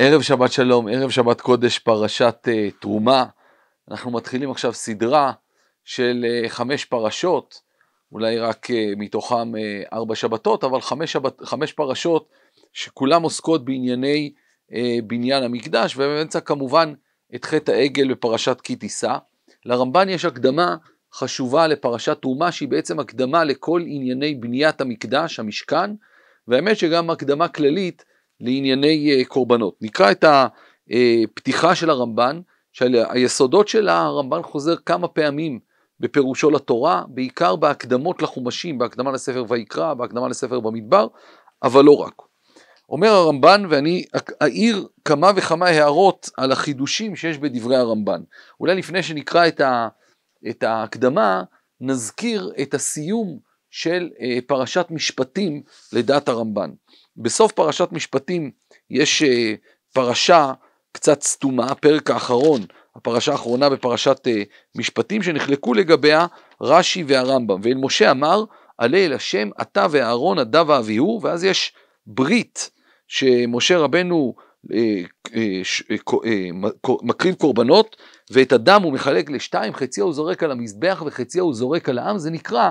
ערב שבת שלום, ערב שבת קודש, פרשת uh, תרומה. אנחנו מתחילים עכשיו סדרה של uh, חמש פרשות, אולי רק uh, מתוכם uh, ארבע שבתות, אבל חמש, שבת, חמש פרשות שכולם עוסקות בענייני uh, בניין המקדש, ובאמצע כמובן את חטא העגל בפרשת כי תישא. לרמב"ן יש הקדמה חשובה לפרשת תרומה, שהיא בעצם הקדמה לכל ענייני בניית המקדש, המשכן, והאמת שגם הקדמה כללית לענייני אה, קורבנות. נקרא את הפתיחה אה, של הרמב"ן, שהיסודות שלה הרמב"ן חוזר כמה פעמים בפירושו לתורה, בעיקר בהקדמות לחומשים, בהקדמה לספר ויקרא, בהקדמה לספר במדבר, אבל לא רק. אומר הרמב"ן, ואני אעיר כמה וכמה הערות על החידושים שיש בדברי הרמב"ן. אולי לפני שנקרא את, את ההקדמה, נזכיר את הסיום של אה, פרשת משפטים לדעת הרמב"ן. בסוף פרשת משפטים יש אה, פרשה קצת סתומה, הפרק האחרון, הפרשה האחרונה בפרשת אה, משפטים, שנחלקו לגביה רש"י והרמב"ם. ואל משה אמר, עלה אל השם, אתה ואהרון, עדה ואביהו, ואז יש ברית שמשה רבנו מקריב קורבנות, ואת הדם הוא מחלק לשתיים, חצייה הוא זורק על המזבח וחצייה הוא זורק על העם, זה נקרא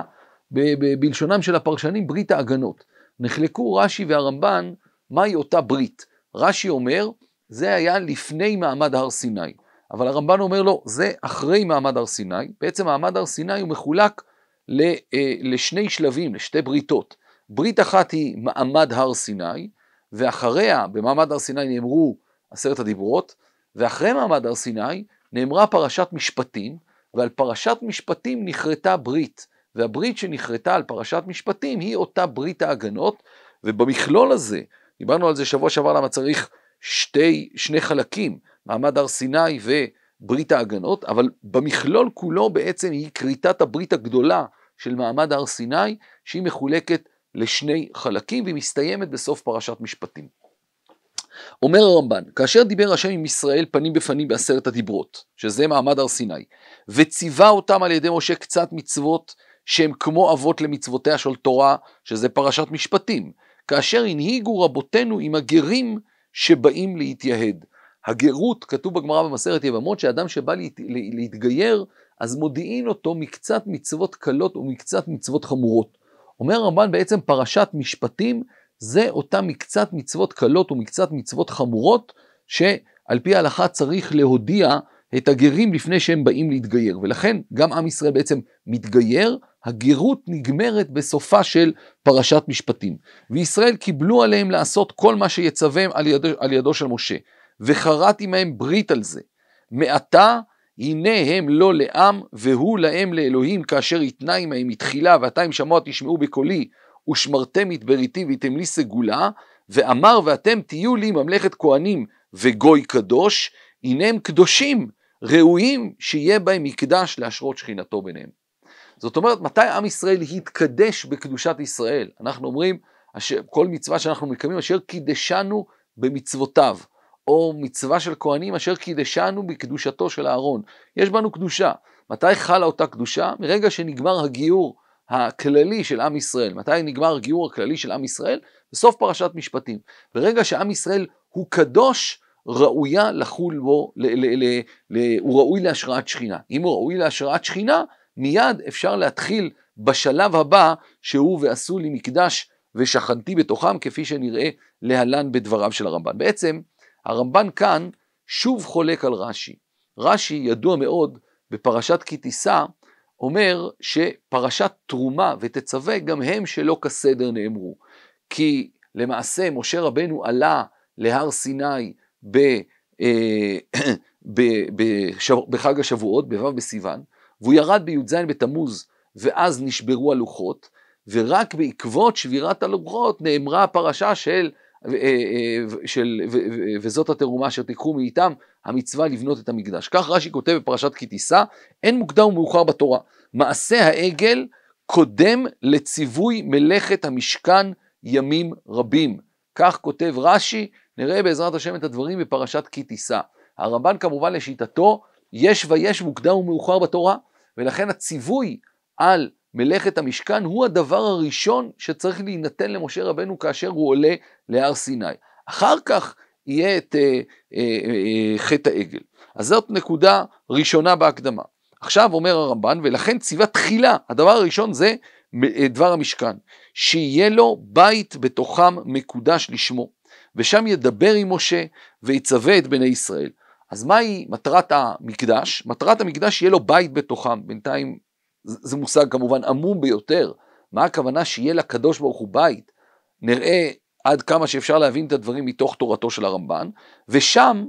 בלשונם של הפרשנים, ברית ההגנות. נחלקו רש"י והרמב"ן, מהי אותה ברית. רש"י אומר, זה היה לפני מעמד הר סיני. אבל הרמב"ן אומר לו, לא, זה אחרי מעמד הר סיני. בעצם מעמד הר סיני הוא מחולק אה, לשני שלבים, לשתי בריתות. ברית אחת היא מעמד הר סיני, ואחריה, במעמד הר סיני נאמרו עשרת הדיברות, ואחרי מעמד הר סיני נאמרה פרשת משפטים, ועל פרשת משפטים נכרתה ברית. והברית שנכרתה על פרשת משפטים היא אותה ברית ההגנות, ובמכלול הזה, דיברנו על זה שבוע שעבר למה צריך שתי, שני חלקים, מעמד הר סיני וברית ההגנות, אבל במכלול כולו בעצם היא כריתת הברית הגדולה של מעמד הר סיני, שהיא מחולקת לשני חלקים והיא מסתיימת בסוף פרשת משפטים. אומר הרמב"ן, כאשר דיבר השם עם ישראל פנים בפנים בעשרת הדיברות, שזה מעמד הר סיני, וציווה אותם על ידי משה קצת מצוות שהם כמו אבות למצוותיה של תורה, שזה פרשת משפטים, כאשר הנהיגו רבותינו עם הגרים שבאים להתייהד. הגרות, כתוב בגמרא במסכת יבמות, שאדם שבא להת, להתגייר, אז מודיעין אותו מקצת מצוות קלות ומקצת מצוות חמורות. אומר הרמב"ן בעצם פרשת משפטים, זה אותה מקצת מצוות קלות ומקצת מצוות חמורות, שעל פי ההלכה צריך להודיע את הגרים לפני שהם באים להתגייר, ולכן גם עם ישראל בעצם מתגייר, הגרות נגמרת בסופה של פרשת משפטים. וישראל קיבלו עליהם לעשות כל מה שיצווהם על, יד, על ידו של משה, וחרת עמהם ברית על זה. מעתה הנה הם לא לעם, והוא להם לאלוהים, כאשר יתנה עמהם מתחילה, ועתה אם שמוע תשמעו בקולי, ושמרתם את בריתי והייתם לי סגולה, ואמר ואתם תהיו לי ממלכת כהנים וגוי קדוש, הנה הם קדושים, ראויים שיהיה בהם מקדש להשרות שכינתו ביניהם. זאת אומרת, מתי עם ישראל התקדש בקדושת ישראל? אנחנו אומרים, כל מצווה שאנחנו מקיימים, אשר קידשנו במצוותיו, או מצווה של כהנים אשר קידשנו בקדושתו של אהרון. יש בנו קדושה. מתי חלה אותה קדושה? מרגע שנגמר הגיור הכללי של עם ישראל. מתי נגמר הגיור הכללי של עם ישראל? בסוף פרשת משפטים. ברגע שעם ישראל הוא קדוש, ראויה לחול בו, ל, ל, ל, ל, הוא ראוי להשראת שכינה. אם הוא ראוי להשראת שכינה, מיד אפשר להתחיל בשלב הבא, שהוא ועשו לי מקדש ושכנתי בתוכם, כפי שנראה להלן בדבריו של הרמב"ן. בעצם, הרמב"ן כאן שוב חולק על רש"י. רש"י ידוע מאוד בפרשת כי תישא, אומר שפרשת תרומה ותצווה גם הם שלא כסדר נאמרו. כי למעשה משה רבנו עלה להר סיני אה, ב, ב, ב, ב, בחג השבועות, בו' בסיוון, והוא ירד בי"ז בתמוז, ואז נשברו הלוחות, ורק בעקבות שבירת הלוחות נאמרה הפרשה של, אה, אה, של ו, ו, ו, וזאת התרומה אשר תיקחו מאיתם, המצווה לבנות את המקדש. כך רש"י כותב בפרשת כי תישא, אין מוקדם ומאוחר בתורה. מעשה העגל קודם לציווי מלאכת המשכן ימים רבים. כך כותב רש"י, נראה בעזרת השם את הדברים בפרשת כי תישא. הרמב"ן כמובן לשיטתו, יש ויש מוקדם ומאוחר בתורה, ולכן הציווי על מלאכת המשכן הוא הדבר הראשון שצריך להינתן למשה רבנו כאשר הוא עולה להר סיני. אחר כך יהיה את אה, אה, אה, חטא העגל. אז זאת נקודה ראשונה בהקדמה. עכשיו אומר הרמב"ן, ולכן ציווה תחילה, הדבר הראשון זה דבר המשכן, שיהיה לו בית בתוכם מקודש לשמו, ושם ידבר עם משה ויצווה את בני ישראל. אז מהי מטרת המקדש? מטרת המקדש יהיה לו בית בתוכם, בינתיים זה מושג כמובן עמום ביותר, מה הכוונה שיהיה לקדוש ברוך הוא בית? נראה עד כמה שאפשר להבין את הדברים מתוך תורתו של הרמב"ן, ושם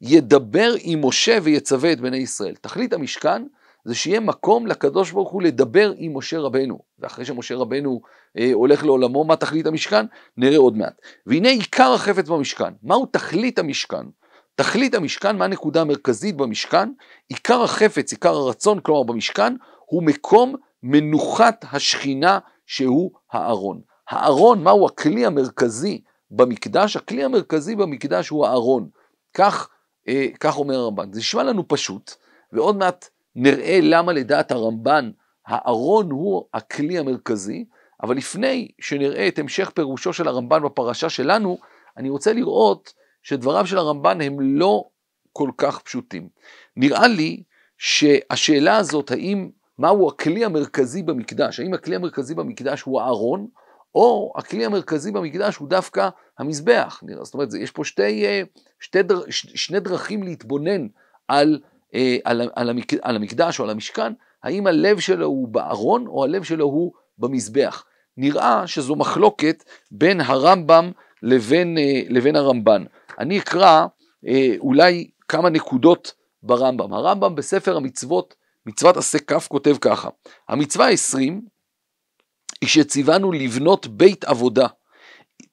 ידבר עם משה ויצווה את בני ישראל. תכלית המשכן זה שיהיה מקום לקדוש ברוך הוא לדבר עם משה רבנו. ואחרי שמשה רבנו אה, הולך לעולמו, מה תכלית המשכן? נראה עוד מעט. והנה עיקר החפץ במשכן. מהו תכלית המשכן? תכלית המשכן, מה הנקודה המרכזית במשכן? עיקר החפץ, עיקר הרצון, כלומר במשכן, הוא מקום מנוחת השכינה שהוא הארון. הארון, מהו הכלי המרכזי במקדש? הכלי המרכזי במקדש הוא הארון. כך, אה, כך אומר הרמב"ן. זה נשמע לנו פשוט, ועוד מעט נראה למה לדעת הרמב"ן הארון הוא הכלי המרכזי, אבל לפני שנראה את המשך פירושו של הרמב"ן בפרשה שלנו, אני רוצה לראות שדבריו של הרמב"ן הם לא כל כך פשוטים. נראה לי שהשאלה הזאת, האם, מהו הכלי המרכזי במקדש, האם הכלי המרכזי במקדש הוא הארון, או הכלי המרכזי במקדש הוא דווקא המזבח. זאת אומרת, יש פה שתי, אה, שתי, דר, ש, שני דרכים להתבונן על אה, על, על, על המקדש או על המשכן, האם הלב שלו הוא בארון או הלב שלו הוא במזבח. נראה שזו מחלוקת בין הרמב"ם לבין, אה, לבין הרמב"ן. אני אקרא אה, אולי כמה נקודות ברמב"ם. הרמב"ם בספר המצוות, מצוות עשה כ', כותב ככה: המצווה העשרים היא שציוונו לבנות בית עבודה,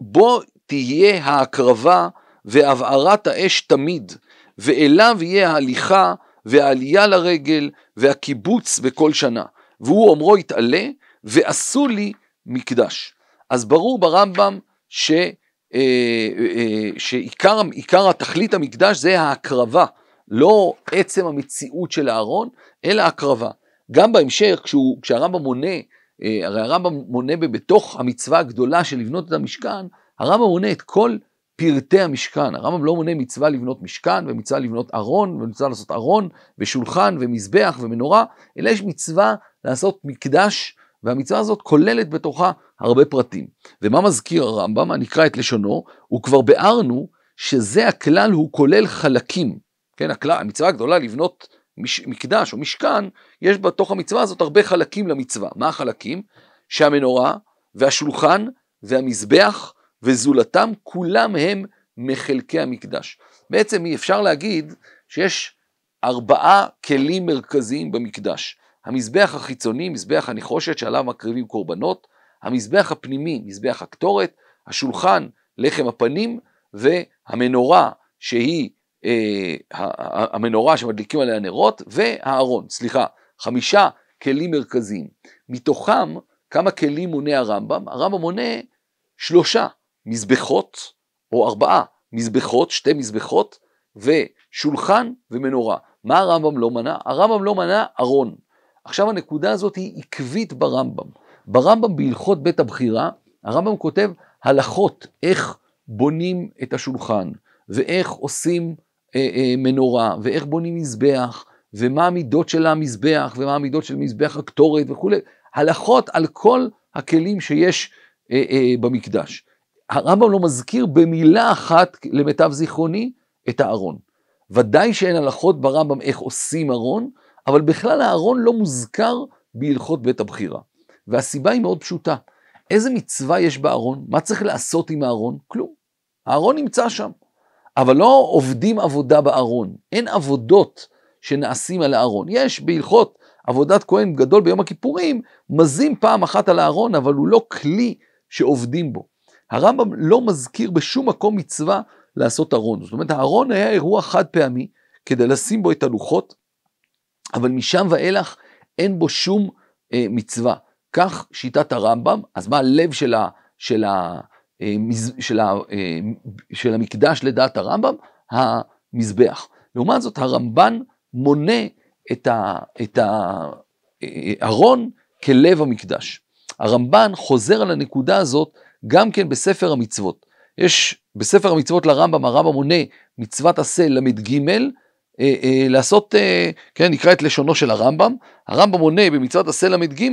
בו תהיה ההקרבה והבערת האש תמיד, ואליו יהיה ההליכה והעלייה לרגל והקיבוץ בכל שנה, והוא אומרו יתעלה ועשו לי מקדש. אז ברור ברמב"ם ש, אה, אה, אה, שעיקר התכלית המקדש זה ההקרבה, לא עצם המציאות של אהרון, אלא הקרבה. גם בהמשך, כשהוא, כשהרמב"ם מונה, הרי הרמב"ם מונה בתוך המצווה הגדולה של לבנות את המשכן, הרמב"ם מונה את כל פרטי המשכן. הרמב"ם לא מונה מצווה לבנות משכן, ומצווה לבנות ארון, ומצווה לעשות ארון, ושולחן, ומזבח, ומנורה, אלא יש מצווה לעשות מקדש, והמצווה הזאת כוללת בתוכה הרבה פרטים. ומה מזכיר הרמב"ם? אני אקרא את לשונו, הוא כבר ביארנו שזה הכלל הוא כולל חלקים. כן, הכלל, המצווה הגדולה לבנות מש, מקדש או משכן, יש בתוך המצווה הזאת הרבה חלקים למצווה. מה החלקים? שהמנורה והשולחן והמזבח וזולתם כולם הם מחלקי המקדש. בעצם אי אפשר להגיד שיש ארבעה כלים מרכזיים במקדש. המזבח החיצוני, מזבח הנחושת שעליו מקריבים קורבנות, המזבח הפנימי, מזבח הקטורת, השולחן, לחם הפנים, והמנורה שהיא, אה, המנורה שמדליקים עליה נרות, והארון, סליחה, חמישה כלים מרכזיים. מתוכם, כמה כלים מונה הרמב"ם? הרמב"ם מונה שלושה. מזבחות, או ארבעה מזבחות, שתי מזבחות, ושולחן ומנורה. מה הרמב"ם לא מנה? הרמב"ם לא מנה ארון. עכשיו הנקודה הזאת היא עקבית ברמב"ם. ברמב"ם בהלכות בית הבחירה, הרמב"ם כותב הלכות איך בונים את השולחן, ואיך עושים אה, אה, מנורה, ואיך בונים מזבח, ומה המידות של המזבח, ומה המידות של מזבח הקטורת וכולי. הלכות על כל הכלים שיש אה, אה, במקדש. הרמב"ם לא מזכיר במילה אחת, למיטב זיכרוני, את הארון. ודאי שאין הלכות ברמב"ם איך עושים ארון, אבל בכלל הארון לא מוזכר בהלכות בית הבחירה. והסיבה היא מאוד פשוטה. איזה מצווה יש בארון? מה צריך לעשות עם הארון? כלום. הארון נמצא שם. אבל לא עובדים עבודה בארון. אין עבודות שנעשים על הארון. יש בהלכות עבודת כהן גדול ביום הכיפורים, מזים פעם אחת על הארון, אבל הוא לא כלי שעובדים בו. הרמב"ם לא מזכיר בשום מקום מצווה לעשות ארון. זאת אומרת, הארון היה אירוע חד פעמי כדי לשים בו את הלוחות, אבל משם ואילך אין בו שום אה, מצווה. כך שיטת הרמב"ם, אז מה הלב של, ה, של, ה, אה, מז, של, ה, אה, של המקדש לדעת הרמב"ם? המזבח. לעומת זאת, הרמב"ן מונה את, ה, את הארון אה, כלב המקדש. הרמב"ן חוזר על הנקודה הזאת גם כן בספר המצוות. יש בספר המצוות לרמב"ם, הרמב"ם מונה מצוות עשה ל"ג, אה, אה, לעשות, אה, כן, נקרא את לשונו של הרמב"ם, הרמב"ם מונה במצוות עשה ל"ג,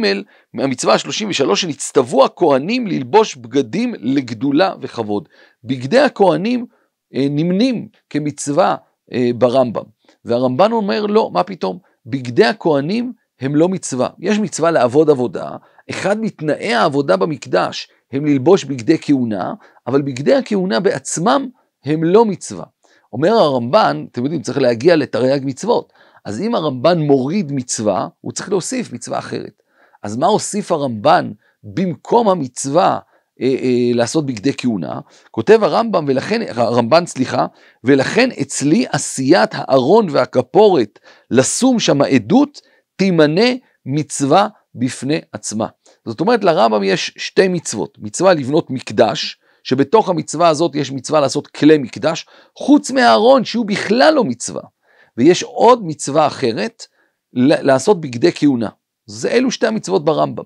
המצווה ה-33, שנצטוו הכהנים ללבוש בגדים לגדולה וכבוד. בגדי הכהנים אה, נמנים כמצווה אה, ברמב"ם, והרמב"ן אומר, לא, מה פתאום, בגדי הכהנים הם לא מצווה. יש מצווה לעבוד עבודה, אחד מתנאי העבודה במקדש הם ללבוש בגדי כהונה, אבל בגדי הכהונה בעצמם הם לא מצווה. אומר הרמב"ן, אתם יודעים, צריך להגיע לתרי"ג מצוות. אז אם הרמב"ן מוריד מצווה, הוא צריך להוסיף מצווה אחרת. אז מה הוסיף הרמב"ן במקום המצווה אה, אה, לעשות בגדי כהונה? כותב הרמב"ם, ולכן, הרמב"ן, סליחה, ולכן אצלי עשיית הארון והכפורת לשום שם העדות תימנה מצווה בפני עצמה. זאת אומרת לרמב"ם יש שתי מצוות, מצווה לבנות מקדש, שבתוך המצווה הזאת יש מצווה לעשות כלי מקדש, חוץ מהארון שהוא בכלל לא מצווה. ויש עוד מצווה אחרת, לעשות בגדי כהונה. זה אלו שתי המצוות ברמב"ם.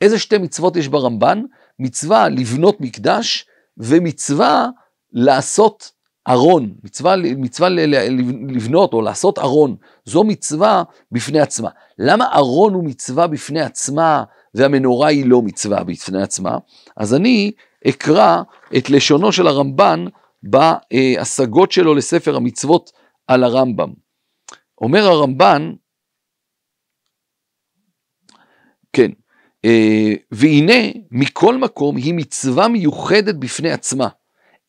איזה שתי מצוות יש ברמב"ן? מצווה לבנות מקדש ומצווה לעשות ארון, מצווה, מצווה ל, ל, לבנות או לעשות ארון, זו מצווה בפני עצמה. למה ארון הוא מצווה בפני עצמה והמנורה היא לא מצווה בפני עצמה, אז אני אקרא את לשונו של הרמב"ן בהשגות שלו לספר המצוות על הרמב"ם. אומר הרמב"ן, כן, אה, והנה מכל מקום היא מצווה מיוחדת בפני עצמה,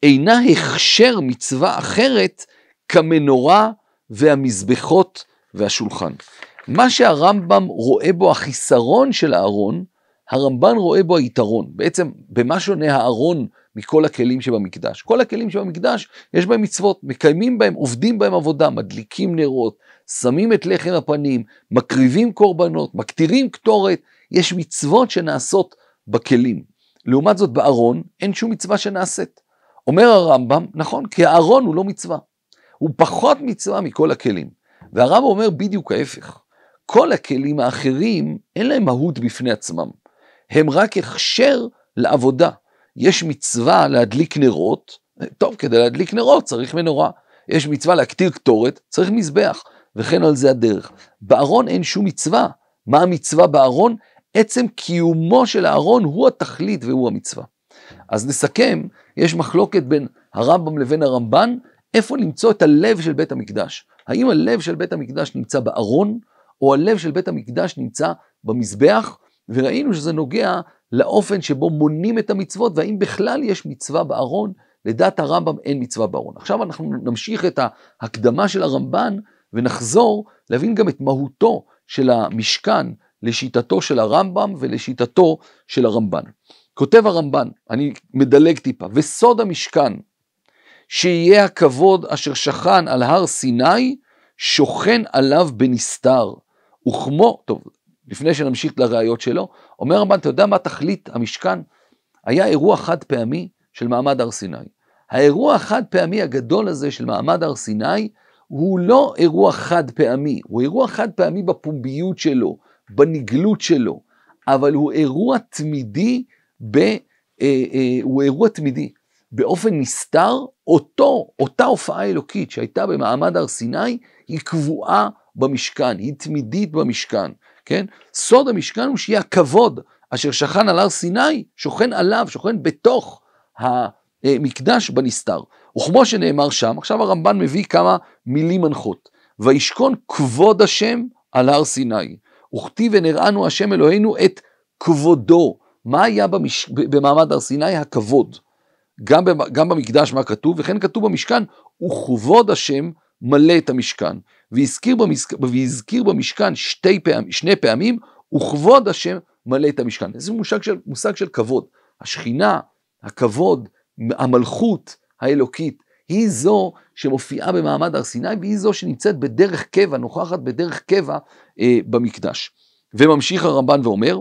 אינה הכשר מצווה אחרת כמנורה והמזבחות והשולחן. מה שהרמב"ם רואה בו החיסרון של הארון, הרמב"ן רואה בו היתרון. בעצם, במה שונה הארון מכל הכלים שבמקדש? כל הכלים שבמקדש, יש בהם מצוות, מקיימים בהם, עובדים בהם עבודה, מדליקים נרות, שמים את לחם הפנים, מקריבים קורבנות, מקטירים קטורת, יש מצוות שנעשות בכלים. לעומת זאת, בארון אין שום מצווה שנעשית. אומר הרמב"ם, נכון, כי הארון הוא לא מצווה. הוא פחות מצווה מכל הכלים. והרמב"ם אומר בדיוק ההפך. כל הכלים האחרים אין להם מהות בפני עצמם, הם רק הכשר לעבודה. יש מצווה להדליק נרות, טוב, כדי להדליק נרות צריך מנורה. יש מצווה להקטיר קטורת, צריך מזבח, וכן על זה הדרך. בארון אין שום מצווה. מה המצווה בארון? עצם קיומו של הארון הוא התכלית והוא המצווה. אז נסכם, יש מחלוקת בין הרמב"ם לבין הרמב"ן, איפה למצוא את הלב של בית המקדש. האם הלב של בית המקדש נמצא בארון? או הלב של בית המקדש נמצא במזבח, וראינו שזה נוגע לאופן שבו מונים את המצוות, והאם בכלל יש מצווה בארון, לדעת הרמב"ם אין מצווה בארון. עכשיו אנחנו נמשיך את ההקדמה של הרמב"ן, ונחזור להבין גם את מהותו של המשכן לשיטתו של הרמב"ם ולשיטתו של הרמב"ן. כותב הרמב"ן, אני מדלג טיפה, וסוד המשכן, שיהיה הכבוד אשר שכן על הר סיני, שוכן עליו בנסתר, וכמו, טוב, לפני שנמשיך לראיות שלו, אומר הרמב"ן, אתה יודע מה תכלית המשכן? היה אירוע חד פעמי של מעמד הר סיני. האירוע החד פעמי הגדול הזה של מעמד הר סיני, הוא לא אירוע חד פעמי, הוא אירוע חד פעמי בפומביות שלו, בנגלות שלו, אבל הוא אירוע תמידי, ב, אה, אה, הוא אירוע תמידי. באופן נסתר, אותו, אותה הופעה אלוקית שהייתה במעמד הר סיני, היא קבועה במשכן, היא תמידית במשכן, כן? סוד המשכן הוא שיהיה הכבוד אשר שכן על הר סיני, שוכן עליו, שוכן בתוך המקדש בנסתר. וכמו שנאמר שם, עכשיו הרמב"ן מביא כמה מילים מנחות. וישכון כבוד השם על הר סיני, וכתיב ונראנו השם אלוהינו את כבודו. מה היה במש... במעמד הר סיני? הכבוד. גם, גם במקדש מה כתוב, וכן כתוב במשכן, וכבוד השם מלא את המשכן, והזכיר, במשק... והזכיר במשכן שתי פעמ... שני פעמים, וכבוד השם מלא את המשכן. זה מושג של, מושג של כבוד. השכינה, הכבוד, המלכות האלוקית, היא זו שמופיעה במעמד הר סיני, והיא זו שנמצאת בדרך קבע, נוכחת בדרך קבע אה, במקדש. וממשיך הרמב"ן ואומר,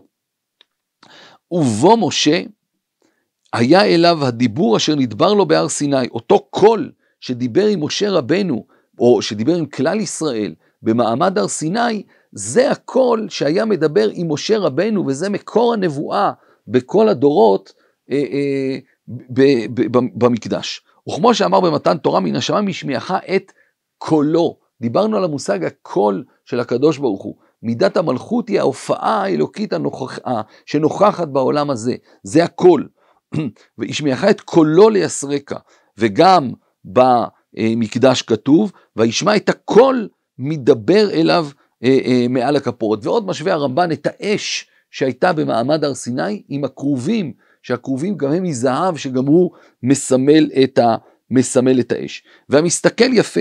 ובו משה, היה אליו הדיבור אשר נדבר לו בהר סיני, אותו קול שדיבר עם משה רבנו או שדיבר עם כלל ישראל במעמד הר סיני, זה הקול שהיה מדבר עם משה רבנו, וזה מקור הנבואה בכל הדורות אה, אה, ב, ב, ב, במקדש. וכמו שאמר במתן תורה, מן השמיים משמיעך את קולו. דיברנו על המושג הקול של הקדוש ברוך הוא. מידת המלכות היא ההופעה האלוקית הנוכח, אה, שנוכחת בעולם הזה, זה הקול. וישמיעך את קולו ליסרקה, וגם ב... אה, מקדש כתוב, וישמע את הקול מדבר אליו אה, אה, מעל הכפורת. ועוד משווה הרמב"ן את האש שהייתה במעמד הר סיני עם הכרובים, שהכרובים גם הם מזהב, שגם הוא מסמל את, ה, מסמל את האש. והמסתכל יפה,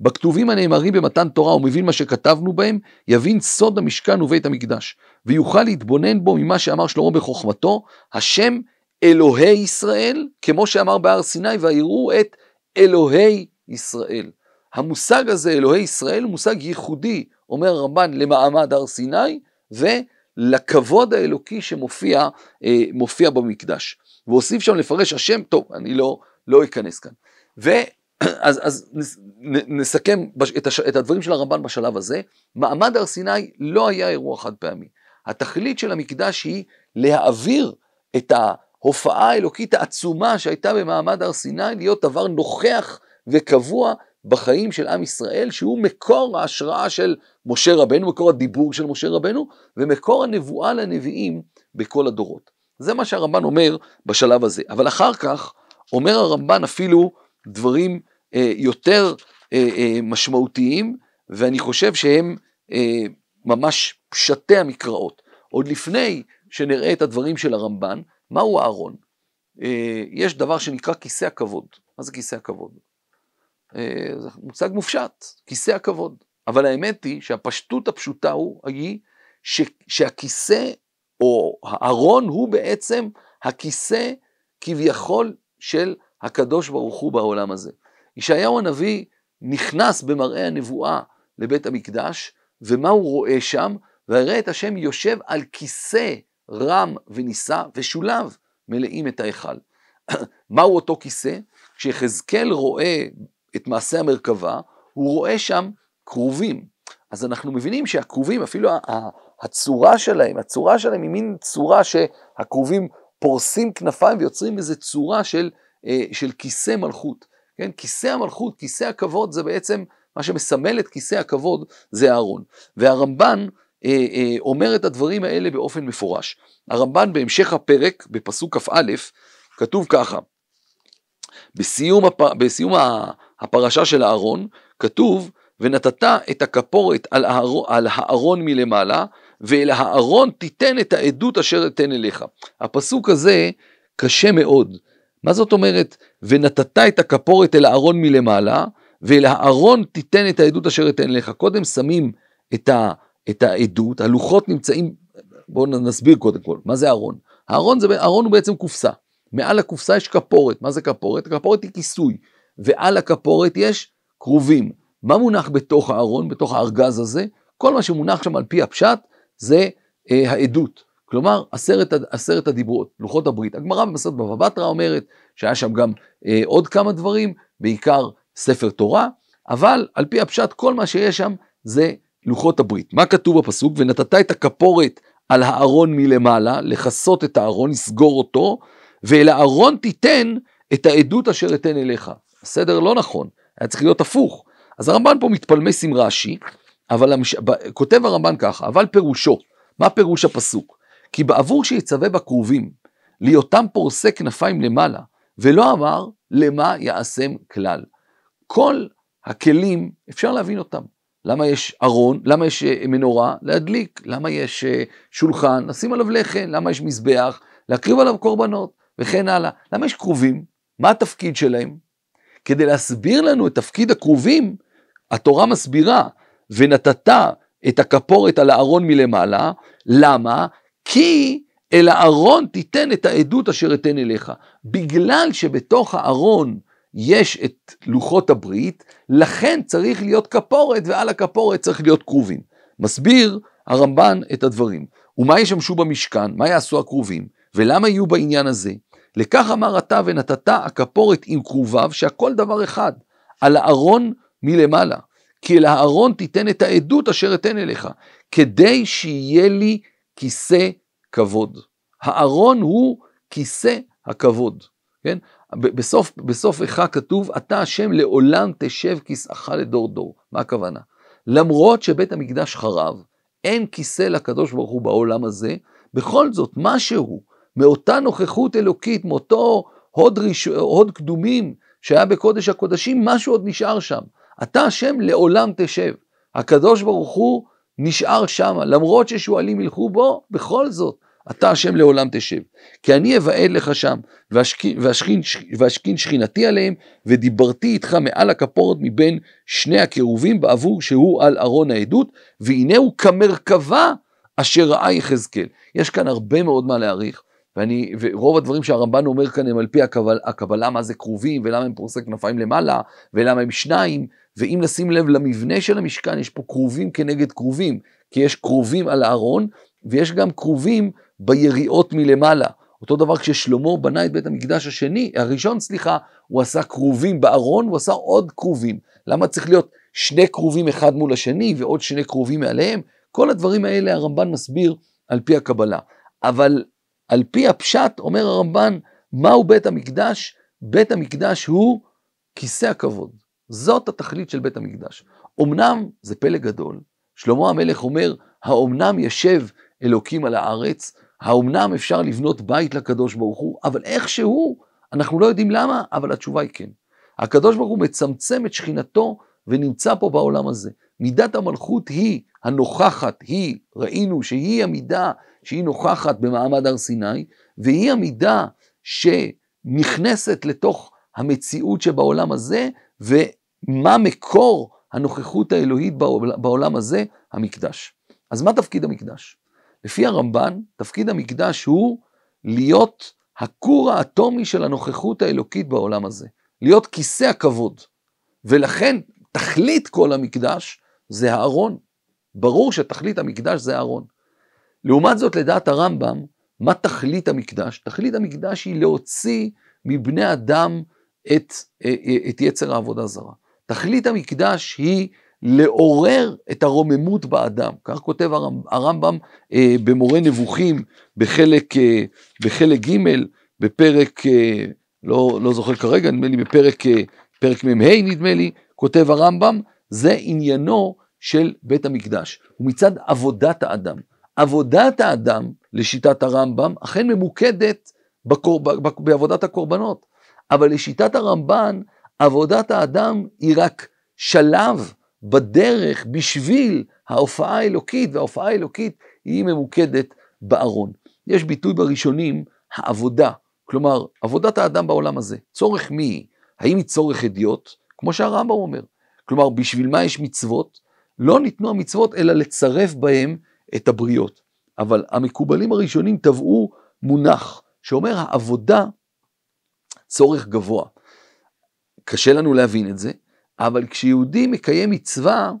בכתובים הנאמרים במתן תורה ומבין מה שכתבנו בהם, יבין סוד המשכן ובית המקדש, ויוכל להתבונן בו ממה שאמר שלמה בחוכמתו, השם אלוהי ישראל, כמו שאמר בהר סיני, ויראו את אלוהי ישראל. המושג הזה, אלוהי ישראל, הוא מושג ייחודי, אומר הרמב"ן, למעמד הר סיני ולכבוד האלוקי שמופיע אה, מופיע במקדש. והוסיף שם לפרש השם, טוב, אני לא, לא אכנס כאן. ואז אז נ, נסכם בש, את, הש, את הדברים של הרמב"ן בשלב הזה. מעמד הר סיני לא היה אירוע חד פעמי. התכלית של המקדש היא להעביר את ה... ההופעה האלוקית העצומה שהייתה במעמד הר סיני להיות דבר נוכח וקבוע בחיים של עם ישראל, שהוא מקור ההשראה של משה רבנו, מקור הדיבור של משה רבנו, ומקור הנבואה לנביאים בכל הדורות. זה מה שהרמב"ן אומר בשלב הזה. אבל אחר כך אומר הרמב"ן אפילו דברים אה, יותר אה, אה, משמעותיים, ואני חושב שהם אה, ממש פשטי המקראות. עוד לפני שנראה את הדברים של הרמב"ן, מהו הארון? אה, יש דבר שנקרא כיסא הכבוד. מה זה כיסא הכבוד? אה, זה מושג מופשט, כיסא הכבוד. אבל האמת היא שהפשטות הפשוטה הוא, היא ש, שהכיסא או הארון הוא בעצם הכיסא כביכול של הקדוש ברוך הוא בעולם הזה. ישעיהו הנביא נכנס במראה הנבואה לבית המקדש, ומה הוא רואה שם? ויראה את השם יושב על כיסא רם ונישא ושולב מלאים את ההיכל. מהו אותו כיסא? כשיחזקאל רואה את מעשה המרכבה, הוא רואה שם כרובים. אז אנחנו מבינים שהכרובים, אפילו הצורה שלהם, הצורה שלהם היא מין צורה שהכרובים פורסים כנפיים ויוצרים איזו צורה של, אה, של כיסא מלכות. כן, כיסא המלכות, כיסא הכבוד, זה בעצם מה שמסמל את כיסא הכבוד, זה אהרון. והרמב"ן אה, אה, אומר את הדברים האלה באופן מפורש. הרמב"ן בהמשך הפרק, בפסוק כ"א, כתוב ככה, בסיום, הפ... בסיום הפרשה של אהרון, כתוב, ונתת את הכפורת על, האר... על הארון מלמעלה, ואל הארון תיתן את העדות אשר אתן אליך. הפסוק הזה קשה מאוד. מה זאת אומרת, ונתת את הכפורת אל הארון מלמעלה, ואל הארון תיתן את העדות אשר אתן אליך? קודם שמים את ה... את העדות, הלוחות נמצאים, בואו נסביר קודם כל, מה זה ארון? הארון, זה, הארון הוא בעצם קופסה, מעל הקופסה יש כפורת, מה זה כפורת? הכפורת היא כיסוי, ועל הכפורת יש כרובים. מה מונח בתוך הארון, בתוך הארגז הזה? כל מה שמונח שם על פי הפשט זה אה, העדות. כלומר, עשרת, עשרת הדיברות, לוחות הברית. הגמרא במסורת בבא בתרא אומרת שהיה שם גם אה, עוד כמה דברים, בעיקר ספר תורה, אבל על פי הפשט כל מה שיש שם זה לוחות הברית. מה כתוב בפסוק? ונתת את הכפורת על הארון מלמעלה, לכסות את הארון, לסגור אותו, ואל הארון תיתן את העדות אשר אתן אליך. הסדר לא נכון, היה צריך להיות הפוך. אז הרמב"ן פה מתפלמס עם רש"י, אבל המש... ב... כותב הרמב"ן ככה, אבל פירושו, מה פירוש הפסוק? כי בעבור שיצווה בכרובים, להיותם פורסי כנפיים למעלה, ולא אמר למה יעשם כלל. כל הכלים, אפשר להבין אותם. למה יש ארון? למה יש אה, מנורה? להדליק. למה יש אה, שולחן? לשים עליו לחם. למה יש מזבח? להקריב עליו קורבנות, וכן הלאה. למה יש כרובים? מה התפקיד שלהם? כדי להסביר לנו את תפקיד הכרובים, התורה מסבירה, ונתת את הכפורת על הארון מלמעלה, למה? כי אל הארון תיתן את העדות אשר אתן אליך. בגלל שבתוך הארון יש את לוחות הברית, לכן צריך להיות כפורת, ועל הכפורת צריך להיות כרובים. מסביר הרמב"ן את הדברים. ומה ישמשו במשכן? מה יעשו הכרובים? ולמה יהיו בעניין הזה? לכך אמר אתה ונתת הכפורת עם כרוביו, שהכל דבר אחד, על הארון מלמעלה. כי אל הארון תיתן את העדות אשר אתן אליך, כדי שיהיה לי כיסא כבוד. הארון הוא כיסא הכבוד, כן? בסוף, בסוף איכה כתוב, אתה השם לעולם תשב כיסאך לדור דור. מה הכוונה? למרות שבית המקדש חרב, אין כיסא לקדוש ברוך הוא בעולם הזה, בכל זאת משהו מאותה נוכחות אלוקית, מאותו הוד, ריש... הוד קדומים שהיה בקודש הקודשים, משהו עוד נשאר שם. אתה השם לעולם תשב. הקדוש ברוך הוא נשאר שם, למרות ששועלים ילכו בו, בכל זאת, אתה השם לעולם תשב. כי אני אבעד לך שם, ואשכין, ואשכין, ואשכין שכינתי עליהם, ודיברתי איתך מעל הכפורת מבין שני הקירובים בעבור שהוא על ארון העדות, והנה הוא כמרכבה אשר ראה יחזקאל. יש כאן הרבה מאוד מה להעריך. ואני, ורוב הדברים שהרמב"ן אומר כאן הם על פי הקבל, הקבלה מה זה כרובים, ולמה הם פורסי כנפיים למעלה, ולמה הם שניים, ואם נשים לב למבנה של המשכן, יש פה כרובים כנגד כרובים, כי יש כרובים על הארון, ויש גם כרובים ביריעות מלמעלה. אותו דבר כששלמה בנה את בית המקדש השני, הראשון, סליחה, הוא עשה כרובים בארון, הוא עשה עוד כרובים. למה צריך להיות שני כרובים אחד מול השני ועוד שני כרובים מעליהם? כל הדברים האלה הרמב"ן מסביר על פי הקבלה. אבל על פי הפשט, אומר הרמב"ן, מהו בית המקדש? בית המקדש הוא כיסא הכבוד. זאת התכלית של בית המקדש. אמנם, זה פלא גדול, שלמה המלך אומר, האמנם ישב אלוקים על הארץ, האומנם אפשר לבנות בית לקדוש ברוך הוא, אבל איכשהו, אנחנו לא יודעים למה, אבל התשובה היא כן. הקדוש ברוך הוא מצמצם את שכינתו ונמצא פה בעולם הזה. מידת המלכות היא הנוכחת, היא, ראינו שהיא המידה שהיא נוכחת במעמד הר סיני, והיא המידה שנכנסת לתוך המציאות שבעולם הזה, ומה מקור הנוכחות האלוהית בעולם הזה? המקדש. אז מה תפקיד המקדש? לפי הרמב"ן, תפקיד המקדש הוא להיות הכור האטומי של הנוכחות האלוקית בעולם הזה, להיות כיסא הכבוד. ולכן תכלית כל המקדש זה הארון. ברור שתכלית המקדש זה הארון. לעומת זאת, לדעת הרמב"ם, מה תכלית המקדש? תכלית המקדש היא להוציא מבני אדם את, אה, אה, את יצר העבודה זרה. תכלית המקדש היא לעורר את הרוממות באדם. כך כותב הרמב, הרמב"ם אה, במורה נבוכים בחלק, אה, בחלק ג', בפרק, אה, לא, לא זוכר כרגע, נדמה לי בפרק אה, פרק מ"ה נדמה לי, כותב הרמב"ם, זה עניינו של בית המקדש, ומצד עבודת האדם. עבודת האדם, לשיטת הרמב"ם, אכן ממוקדת בקור... בעבודת הקורבנות, אבל לשיטת הרמב"ן, עבודת האדם היא רק שלב בדרך בשביל ההופעה האלוקית, וההופעה האלוקית היא ממוקדת בארון. יש ביטוי בראשונים, העבודה, כלומר, עבודת האדם בעולם הזה. צורך מי היא? האם היא צורך אדיוט? כמו שהרמב"ם אומר. כלומר, בשביל מה יש מצוות? לא ניתנו המצוות, אלא לצרף בהם את הבריות. אבל המקובלים הראשונים טבעו מונח שאומר העבודה צורך גבוה. קשה לנו להבין את זה, אבל כשיהודי מקיים מצווה,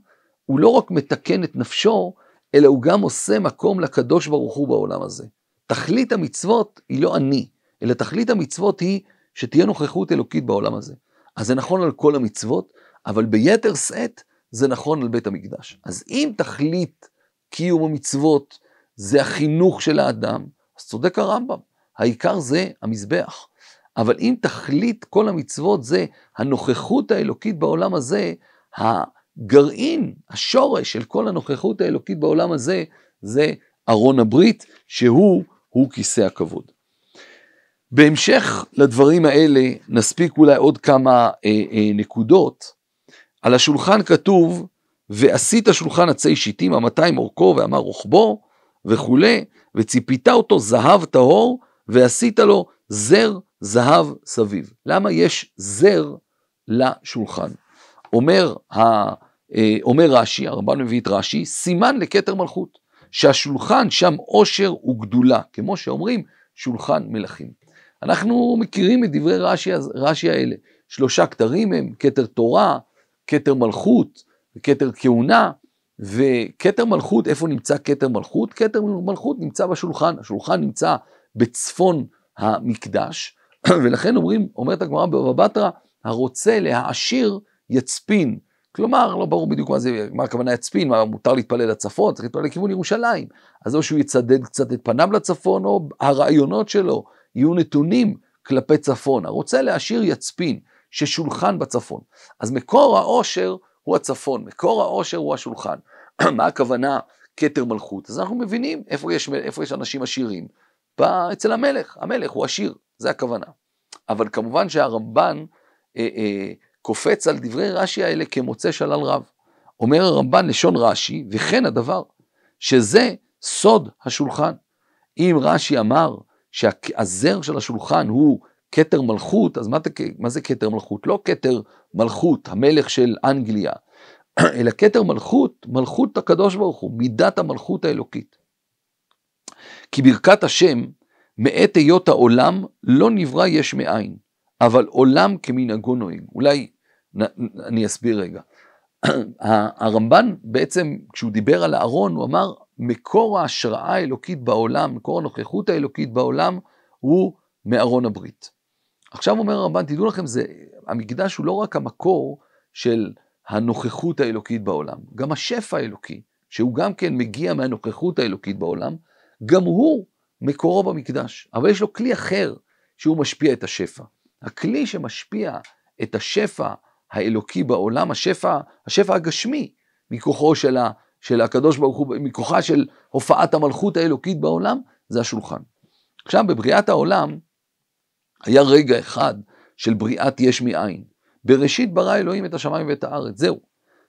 הוא לא רק מתקן את נפשו, אלא הוא גם עושה מקום לקדוש ברוך הוא בעולם הזה. תכלית המצוות היא לא אני, אלא תכלית המצוות היא שתהיה נוכחות אלוקית בעולם הזה. אז זה נכון על כל המצוות, אבל ביתר שאת זה נכון על בית המקדש. אז אם תכלית קיום המצוות זה החינוך של האדם, אז צודק הרמב"ם, העיקר זה המזבח. אבל אם תכלית כל המצוות זה הנוכחות האלוקית בעולם הזה, הגרעין, השורש של כל הנוכחות האלוקית בעולם הזה, זה ארון הברית, שהוא, הוא כיסא הכבוד. בהמשך לדברים האלה, נספיק אולי עוד כמה אה, אה, נקודות. על השולחן כתוב, ועשית שולחן עצי שיטים, המאתיים אורכו ואמר רוחבו, וכולי, וציפית אותו זהב טהור, ועשית לו זר זהב סביב. למה יש זר לשולחן? אומר, ה, אה, אומר רש"י, הרמב"ן מביא את רש"י, סימן לכתר מלכות, שהשולחן שם עושר וגדולה, כמו שאומרים, שולחן מלכים. אנחנו מכירים את דברי רש"י, רש"י האלה, שלושה כתרים הם כתר תורה, כתר מלכות, כתר כהונה, וכתר מלכות, איפה נמצא כתר מלכות? כתר מלכות נמצא בשולחן, השולחן נמצא בצפון המקדש, ולכן אומרים, אומרת הגמרא בבא בתרא, הרוצה להעשיר יצפין. כלומר, לא ברור בדיוק מה זה, מה הכוונה יצפין, מה מותר להתפלל לצפון, צריך להתפלל לכיוון ירושלים. אז או שהוא יצדד קצת את פניו לצפון, או הרעיונות שלו יהיו נתונים כלפי צפון. הרוצה להעשיר יצפין, ששולחן בצפון. אז מקור העושר הוא הצפון, מקור העושר הוא השולחן. מה הכוונה כתר מלכות? אז אנחנו מבינים איפה יש, איפה יש אנשים עשירים. בא, אצל המלך, המלך הוא עשיר. זה הכוונה. אבל כמובן שהרמב"ן אה, אה, קופץ על דברי רש"י האלה כמוצא שלל רב. אומר הרמב"ן לשון רש"י, וכן הדבר, שזה סוד השולחן. אם רש"י אמר שהזר של השולחן הוא כתר מלכות, אז מה, מה זה כתר מלכות? לא כתר מלכות, המלך של אנגליה, אלא כתר מלכות, מלכות הקדוש ברוך הוא, מידת המלכות האלוקית. כי ברכת השם מעת היות העולם לא נברא יש מאין, אבל עולם כמנהגו נוהג. אולי נ, נ, אני אסביר רגע. הרמב"ן בעצם, כשהוא דיבר על אהרון, הוא אמר, מקור ההשראה האלוקית בעולם, מקור הנוכחות האלוקית בעולם, הוא מארון הברית. עכשיו אומר הרמב"ן, תדעו לכם, זה, המקדש הוא לא רק המקור של הנוכחות האלוקית בעולם, גם השפע האלוקי, שהוא גם כן מגיע מהנוכחות האלוקית בעולם, גם הוא מקורו במקדש, אבל יש לו כלי אחר שהוא משפיע את השפע. הכלי שמשפיע את השפע האלוקי בעולם, השפע, השפע הגשמי, מכוחו של, ה, של הקדוש ברוך הוא, מכוחה של הופעת המלכות האלוקית בעולם, זה השולחן. עכשיו, בבריאת העולם, היה רגע אחד של בריאת יש מאין. בראשית ברא אלוהים את השמיים ואת הארץ, זהו.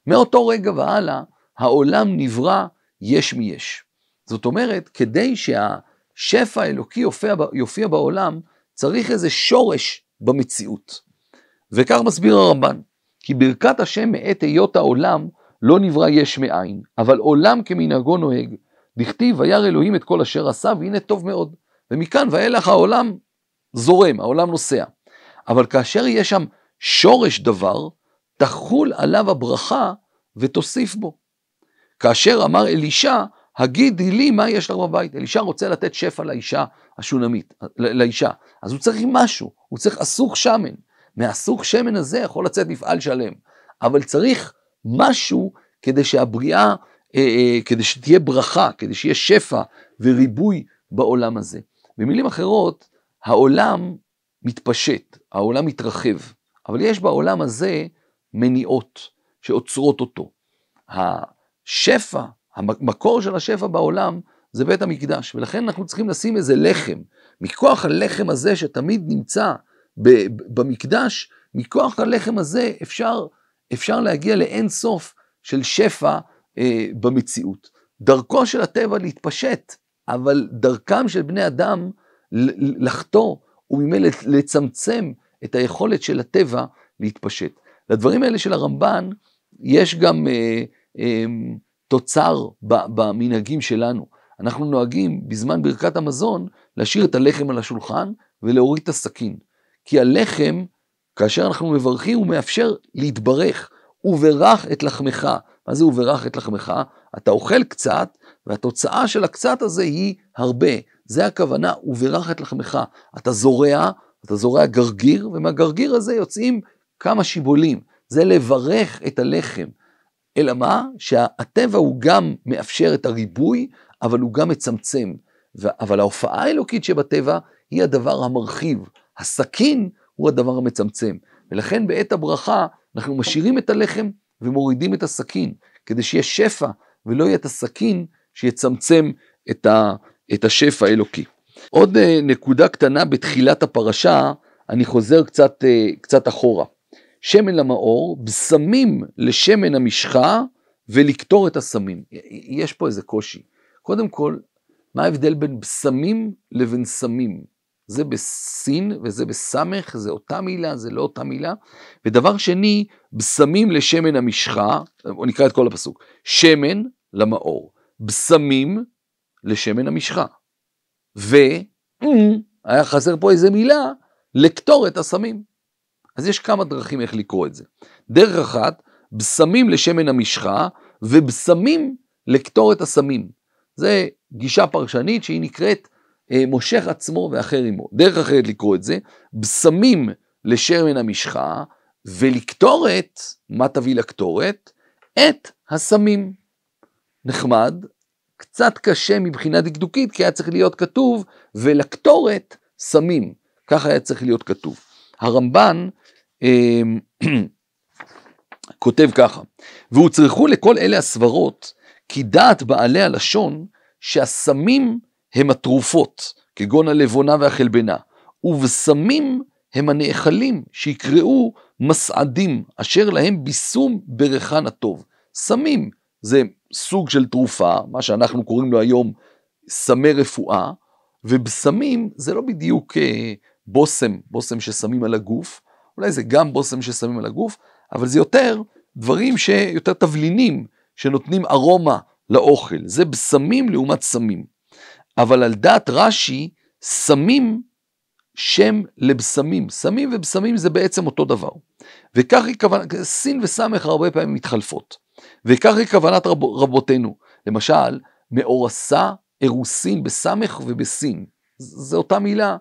מאותו רגע והלאה, העולם נברא יש מיש. זאת אומרת, כדי שה, שפע אלוקי יופיע, יופיע בעולם, צריך איזה שורש במציאות. וכך מסביר הרמב"ן, כי ברכת השם מאת היות העולם לא נברא יש מאין, אבל עולם כמנהגו נוהג, דכתיב וירא אלוהים את כל אשר עשה והנה טוב מאוד. ומכאן ואילך העולם זורם, העולם נוסע. אבל כאשר יש שם שורש דבר, תחול עליו הברכה ותוסיף בו. כאשר אמר אלישע, הגידי לי מה יש לך בבית. אלישע רוצה לתת שפע לאישה השונמית, לאישה. אז הוא צריך משהו, הוא צריך אסוך שמן. מהאסוך שמן הזה יכול לצאת מפעל שלם. אבל צריך משהו כדי שהבריאה, אה, אה, כדי שתהיה ברכה, כדי שיהיה שפע וריבוי בעולם הזה. במילים אחרות, העולם מתפשט, העולם מתרחב, אבל יש בעולם הזה מניעות שעוצרות אותו. השפע המקור של השפע בעולם זה בית המקדש, ולכן אנחנו צריכים לשים איזה לחם. מכוח הלחם הזה שתמיד נמצא במקדש, מכוח הלחם הזה אפשר, אפשר להגיע לאין סוף של שפע אה, במציאות. דרכו של הטבע להתפשט, אבל דרכם של בני אדם לחטוא וממילא לצמצם את היכולת של הטבע להתפשט. לדברים האלה של הרמב"ן יש גם אה, אה, תוצר במנהגים שלנו. אנחנו נוהגים בזמן ברכת המזון להשאיר את הלחם על השולחן ולהוריד את הסכין. כי הלחם, כאשר אנחנו מברכים, הוא מאפשר להתברך. וברך את לחמך. מה זה וברך את לחמך? אתה אוכל קצת, והתוצאה של הקצת הזה היא הרבה. זה הכוונה, וברך את לחמך. אתה זורע, אתה זורע גרגיר, ומהגרגיר הזה יוצאים כמה שיבולים. זה לברך את הלחם. אלא מה? שהטבע הוא גם מאפשר את הריבוי, אבל הוא גם מצמצם. אבל ההופעה האלוקית שבטבע היא הדבר המרחיב. הסכין הוא הדבר המצמצם. ולכן בעת הברכה אנחנו משאירים את הלחם ומורידים את הסכין, כדי שיהיה שפע ולא יהיה את הסכין שיצמצם את, ה, את השפע האלוקי. עוד אה, נקודה קטנה בתחילת הפרשה, אני חוזר קצת, אה, קצת אחורה. שמן למאור, בשמים לשמן המשחה ולקטור את הסמים. יש פה איזה קושי. קודם כל, מה ההבדל בין בשמים לבין סמים? זה בסין וזה בסמך, זה אותה מילה, זה לא אותה מילה. ודבר שני, בשמים לשמן המשחה, נקרא את כל הפסוק, שמן למאור, בשמים לשמן המשחה. ו... Mm. היה חסר פה איזה מילה לקטור את הסמים. אז יש כמה דרכים איך לקרוא את זה. דרך אחת, בשמים לשמן המשחה ובשמים לקטורת הסמים. זה גישה פרשנית שהיא נקראת אה, מושך עצמו ואחר עמו. דרך אחרת לקרוא את זה, בשמים לשמן המשחה ולקטורת, מה תביא לקטורת? את הסמים. נחמד, קצת קשה מבחינה דקדוקית, כי היה צריך להיות כתוב, ולקטורת סמים. ככה היה צריך להיות כתוב. הרמב"ן אמ, כותב ככה, והוצרכו לכל אלה הסברות, כי דעת בעלי הלשון, שהסמים הם התרופות, כגון הלבונה והחלבנה, ובסמים הם הנאכלים, שיקראו מסעדים, אשר להם בישום ברכן הטוב. סמים זה סוג של תרופה, מה שאנחנו קוראים לו היום סמי רפואה, ובסמים זה לא בדיוק אה, בושם, בושם ששמים על הגוף, אולי זה גם בושם ששמים על הגוף, אבל זה יותר דברים שיותר תבלינים, שנותנים ארומה לאוכל. זה בשמים לעומת סמים. אבל על דעת רש"י, סמים שם לבשמים. סמים ובשמים זה בעצם אותו דבר. וכך היא כוונת, סין וסמך הרבה פעמים מתחלפות. וכך היא כוונת רב, רבותינו. למשל, מאורסה אירוסין בסמך ובסין. זו אותה מילה,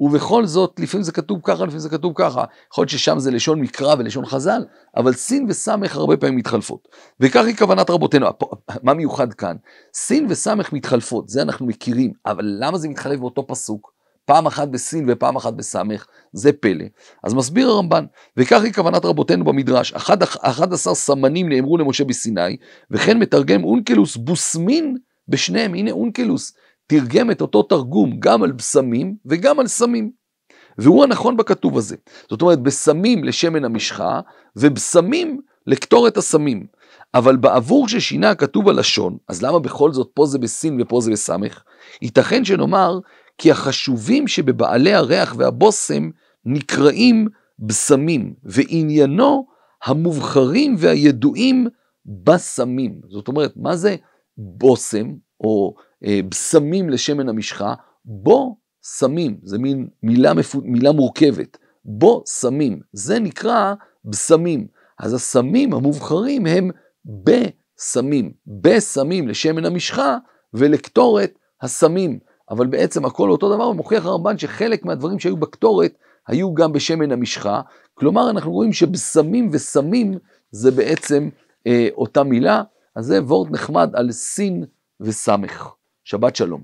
ובכל זאת, לפעמים זה כתוב ככה, לפעמים זה כתוב ככה. יכול להיות ששם זה לשון מקרא ולשון חז"ל, אבל סין וסמך הרבה פעמים מתחלפות. וכך היא כוונת רבותינו. מה מיוחד כאן? סין וסמך מתחלפות, זה אנחנו מכירים, אבל למה זה מתחלף באותו פסוק? פעם אחת בסין ופעם אחת בסמך, זה פלא. אז מסביר הרמב"ן, וכך היא כוונת רבותינו במדרש, 11 סמנים נאמרו למשה בסיני, וכן מתרגם אונקלוס בוסמין בשניהם, הנה אונקלוס, תרגם את אותו תרגום גם על בשמים וגם על סמים. והוא הנכון בכתוב הזה. זאת אומרת, בשמים לשמן המשחה, ובשמים לקטור את הסמים. אבל בעבור ששינה הכתוב הלשון, אז למה בכל זאת פה זה בסין ופה זה בסמך? ייתכן שנאמר כי החשובים שבבעלי הריח והבושם נקראים בשמים, ועניינו המובחרים והידועים בסמים. זאת אומרת, מה זה בושם, או אה, בשמים לשמן המשחה, בו שמים, זה מין מילה, מפו, מילה מורכבת, בו שמים, זה נקרא בשמים. אז הסמים המובחרים הם בסמים, בסמים לשמן המשחה ולקטורת הסמים. אבל בעצם הכל אותו דבר, ומוכיח הרמב"ן שחלק מהדברים שהיו בקטורת היו גם בשמן המשחה. כלומר, אנחנו רואים שבשמים וסמים זה בעצם אה, אותה מילה, אז זה וורד נחמד על סין וסמך. שבת שלום.